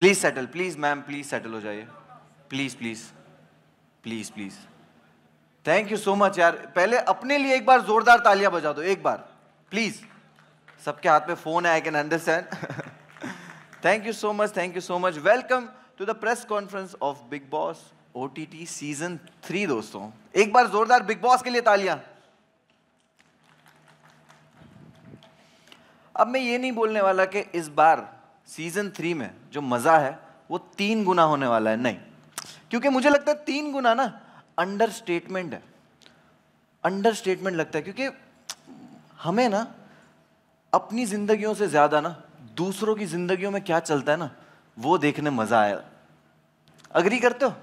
please settle please ma'am please settle हो जाइए please please please please thank you so much यार पहले अपने लिए एक बार जोरदार तालियां बजा दो एक बार प्लीज सबके हाथ में फोन है I can understand thank you so much thank you so much welcome to the press conference of Bigg Boss O T T season three दोस्तों एक बार जोरदार बिग बॉस के लिए तालियां अब मैं ये नहीं बोलने वाला कि इस बार सीजन थ्री में जो मज़ा है वो तीन गुना होने वाला है नहीं क्योंकि मुझे लगता है तीन गुना ना अंडर स्टेटमेंट है अंडर स्टेटमेंट लगता है क्योंकि हमें ना अपनी जिंदगियों से ज़्यादा ना दूसरों की जिंदगियों में क्या चलता है ना वो देखने मज़ा आया अग्री करते हो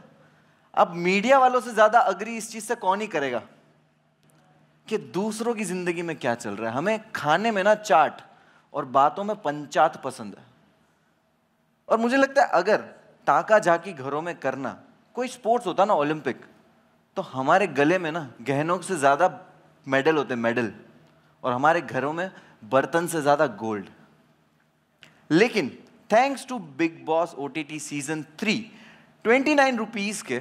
अब मीडिया वालों से ज़्यादा अग्री इस चीज़ से कौन ही करेगा कि दूसरों की ज़िंदगी में क्या चल रहा है हमें खाने में ना चाट और बातों में पंचात पसंद है और मुझे लगता है अगर टाका झाकी घरों में करना कोई स्पोर्ट्स होता ना ओलंपिक तो हमारे गले में ना गहनों से ज़्यादा मेडल होते मेडल और हमारे घरों में बर्तन से ज़्यादा गोल्ड लेकिन thanks to Bigg Boss O T T season three twenty nine rupees के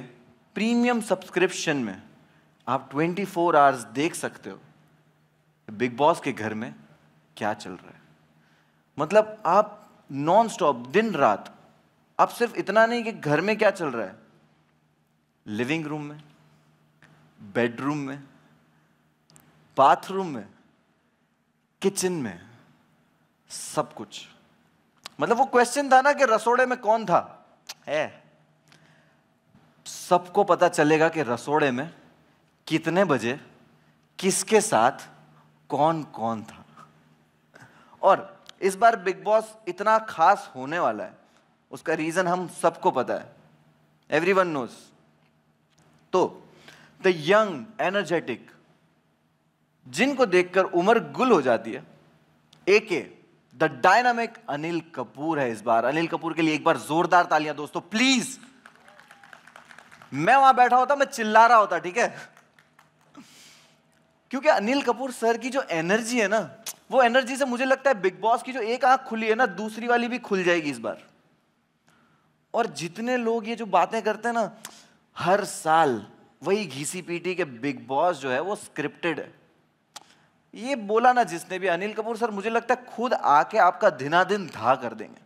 प्रीमियम सब्सक्रिप्शन में आप ट्वेंटी फोर आवर्स देख सकते हो बिग बॉस के घर में क्या चल रहा है मतलब आप नॉन स्टॉप दिन रात अब सिर्फ इतना नहीं कि घर में क्या चल रहा है लिविंग रूम में बेडरूम में बाथरूम में किचन में सब कुछ मतलब वो क्वेश्चन था ना कि रसोड़े में कौन था है सबको पता चलेगा कि रसोड़े में कितने बजे किसके साथ कौन कौन था और इस बार बिग बॉस इतना खास होने वाला है उसका रीजन हम सबको पता है एवरी वन नोज तो द यंग एनर्जेटिक जिनको देखकर उम्र गुल हो जाती है ए के द डायनामिक अनिल कपूर है इस बार अनिल कपूर के लिए एक बार जोरदार तालियां दोस्तों प्लीज मैं वहां बैठा होता मैं चिल्ला रहा होता ठीक है क्योंकि अनिल कपूर सर की जो एनर्जी है ना वो एनर्जी से मुझे लगता है बिग बॉस की जो एक आंख खुली है ना दूसरी वाली भी खुल जाएगी इस बार और जितने लोग ये जो बातें करते हैं ना हर साल वही घीसी पीटी के बिग बॉस जो है वो स्क्रिप्टेड है ये बोला ना जिसने भी अनिल कपूर सर मुझे लगता है खुद आके आपका दिना दिन धा कर देंगे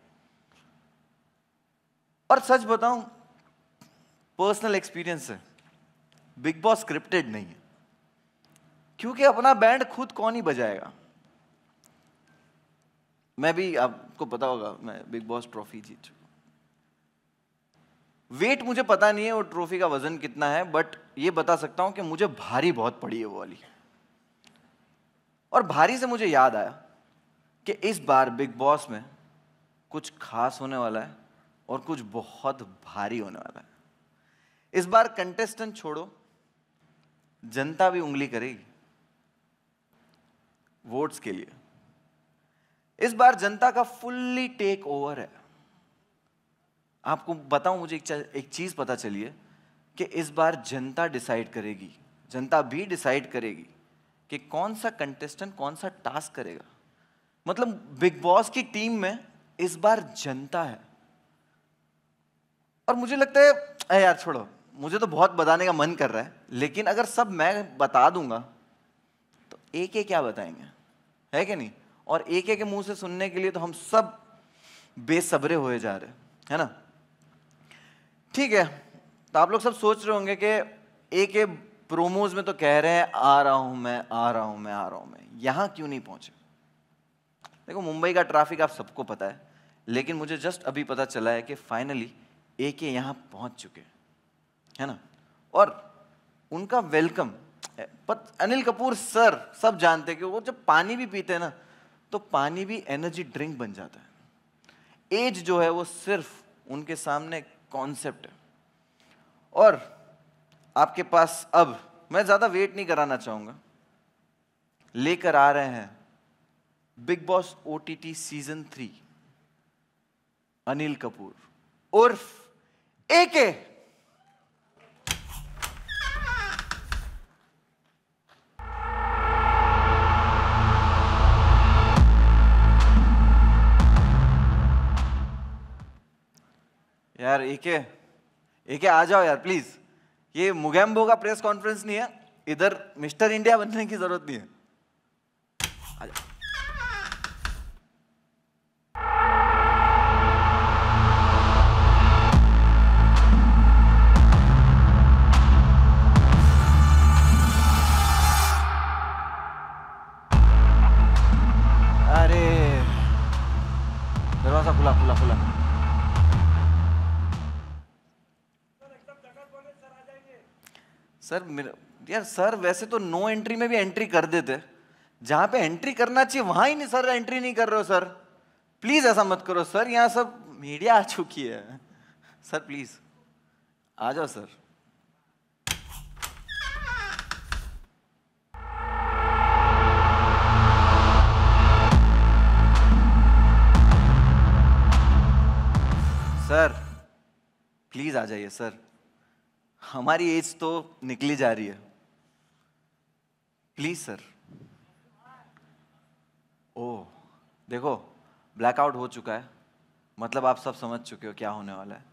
और सच बताऊं पर्सनल एक्सपीरियंस है बिग बॉस स्क्रिप्टेड नहीं है क्योंकि अपना बैंड खुद कौन ही बजाएगा मैं भी आपको पता होगा मैं बिग बॉस ट्रॉफी जीत चुका वेट मुझे पता नहीं है वो ट्रॉफी का वजन कितना है बट ये बता सकता हूं कि मुझे भारी बहुत पड़ी है वो वाली और भारी से मुझे याद आया कि इस बार बिग बॉस में कुछ खास होने वाला है और कुछ बहुत भारी होने वाला है इस बार कंटेस्टेंट छोड़ो जनता भी उंगली करेगी वोट्स के लिए इस बार जनता का फुल्ली टेक ओवर है आपको बताऊं मुझे एक, चीज पता चली है कि इस बार जनता डिसाइड करेगी जनता भी डिसाइड करेगी कि कौन सा कंटेस्टेंट कौन सा टास्क करेगा मतलब बिग बॉस की टीम में इस बार जनता है और मुझे लगता है अरे यार छोड़ो मुझे तो बहुत बताने का मन कर रहा है लेकिन अगर सब मैं बता दूंगा तो एक एक क्या बताएंगे है कि नहीं और एक एक मुंह से सुनने के लिए तो हम सब बेसब्रे हुए जा रहे है ना ठीक है तो आप लोग सब सोच रहे होंगे कि एक एक प्रोमोज में तो कह रहे हैं आ रहा हूं मैं आ रहा हूं मैं आ रहा हूं मैं यहां क्यों नहीं पहुंचे देखो मुंबई का ट्रैफिक आप सबको पता है लेकिन मुझे जस्ट अभी पता चला है कि फाइनली ए के पहुंच चुके है ना और उनका वेलकम अनिल कपूर सर सब जानते कि वो जब पानी भी पीते हैं ना तो पानी भी एनर्जी ड्रिंक बन जाता है एज जो है वो सिर्फ उनके सामने कॉन्सेप्ट है और आपके पास अब मैं ज़्यादा वेट नहीं कराना चाहूंगा लेकर आ रहे हैं Bigg Boss O season three Anil Kapoor उर्फ ए के यार एक एके आ जाओ यार प्लीज ये मुगैम्बो का प्रेस कॉन्फ्रेंस नहीं है इधर मिस्टर इंडिया बनने की जरूरत नहीं है आ जाओ सर मेरे यार सर वैसे तो नो एंट्री में भी एंट्री कर देते जहाँ पे एंट्री करना चाहिए वहाँ ही नहीं सर एंट्री नहीं कर रहे हो सर प्लीज़ ऐसा मत करो सर यहाँ सब मीडिया आ चुकी है सर प्लीज़ आ जाओ सर सर प्लीज़ आ जाइए सर हमारी एज तो निकली जा रही है प्लीज सर ओ देखो ब्लैकआउट हो चुका है मतलब आप सब समझ चुके हो क्या होने वाला है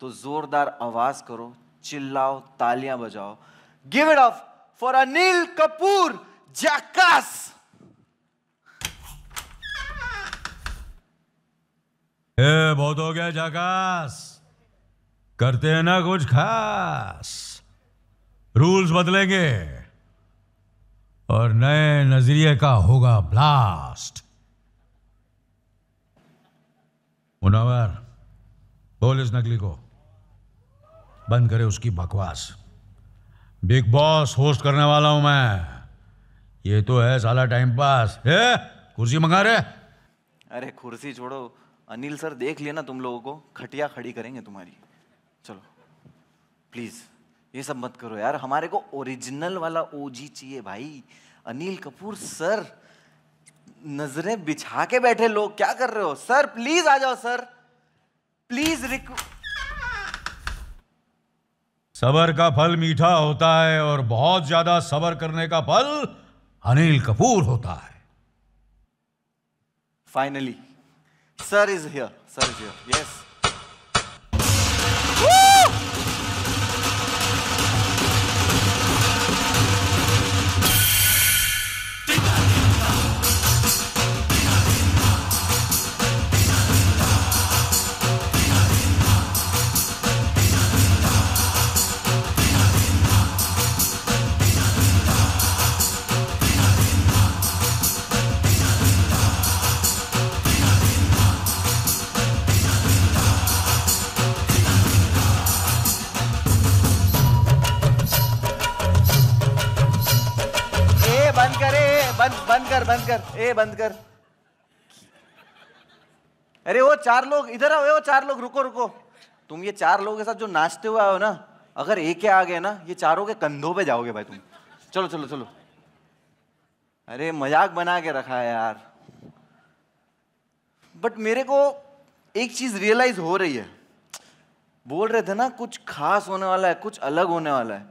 तो जोरदार आवाज करो चिल्लाओ तालियां बजाओ give it off for Anil Kapoor jackass ए बहुत हो गया जाकास करते हैं ना कुछ खास रूल्स बदलेंगे और नए नजरिए का होगा ब्लास्ट मुनावर बोल इस नकली को बंद करे उसकी बकवास बिग बॉस होस्ट करने वाला हूं मैं ये तो है साला टाइम पास है कुर्सी मंगा रहे अरे कुर्सी छोड़ो अनिल सर देख लिया ना तुम लोगों को खटिया खड़ी करेंगे तुम्हारी चलो प्लीज ये सब मत करो यार हमारे को ओरिजिनल वाला ओजी चाहिए भाई अनिल कपूर सर नजरें बिछा के बैठे लोग क्या कर रहे हो सर प्लीज आ जाओ सर प्लीज रिक्व सबर का फल मीठा होता है और बहुत ज्यादा सबर करने का फल अनिल कपूर होता है finally sir is here sir is here yes बंद बंद कर बंद कर ए बंद कर अरे वो चार लोग इधर आओ वो चार लोग रुको रुको तुम ये चार लोगों के साथ जो नाचते हुए आओ ना अगर एक आ गए ना ये चारों के कंधों पे जाओगे भाई तुम चलो चलो चलो अरे मजाक बना के रखा है यार बट मेरे को एक चीज रियलाइज हो रही है बोल रहे थे ना कुछ खास होने वाला है कुछ अलग होने वाला है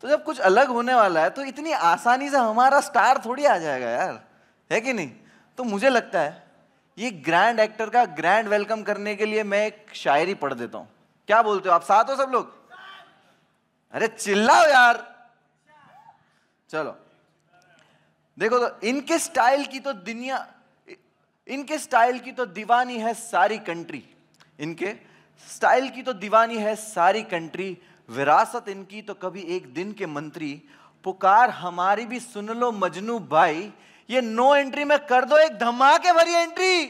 तो जब कुछ अलग होने वाला है तो इतनी आसानी से हमारा स्टार थोड़ी आ जाएगा यार है कि नहीं तो मुझे लगता है ये ग्रैंड एक्टर का ग्रैंड वेलकम करने के लिए मैं एक शायरी पढ़ देता हूँ क्या बोलते हो आप साथ हो सब लोग अरे चिल्लाओ यार चलो देखो तो इनके स्टाइल की तो दुनिया इनके स्टाइल की तो दीवानी है सारी कंट्री इनके स्टाइल की तो दीवानी है सारी कंट्री विरासत इनकी तो कभी एक दिन के मंत्री पुकार हमारी भी सुन लो मजनू भाई ये नो एंट्री में कर दो एक धमाके भरी एंट्री